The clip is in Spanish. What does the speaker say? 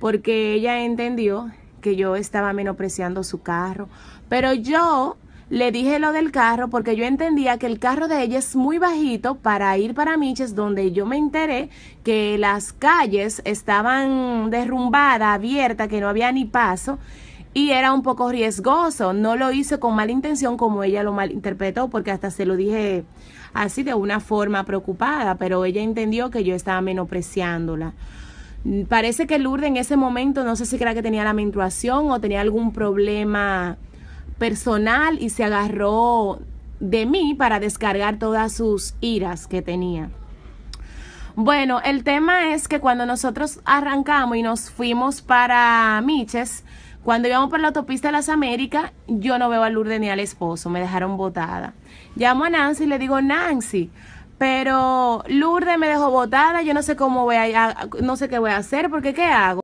porque ella entendió que yo estaba menospreciando su carro. Pero yo le dije lo del carro porque yo entendía que el carro de ella es muy bajito para ir para Miches, donde yo me enteré que las calles estaban derrumbadas, abiertas, que no había ni paso. Y era un poco riesgoso, no lo hice con mala intención como ella lo malinterpretó, porque hasta se lo dije así de una forma preocupada, pero ella entendió que yo estaba menospreciándola. Parece que Lourdes en ese momento, no sé si era que tenía la menstruación o tenía algún problema personal y se agarró de mí para descargar todas sus iras que tenía. Bueno, el tema es que cuando nosotros arrancamos y nos fuimos para Miches, cuando íbamos por la autopista de las Américas, yo no veo a Lourdes ni al esposo, me dejaron botada. Llamo a Nancy y le digo, Nancy, pero Lourdes me dejó botada, yo no sé cómo voy a, no sé qué voy a hacer, porque ¿qué hago?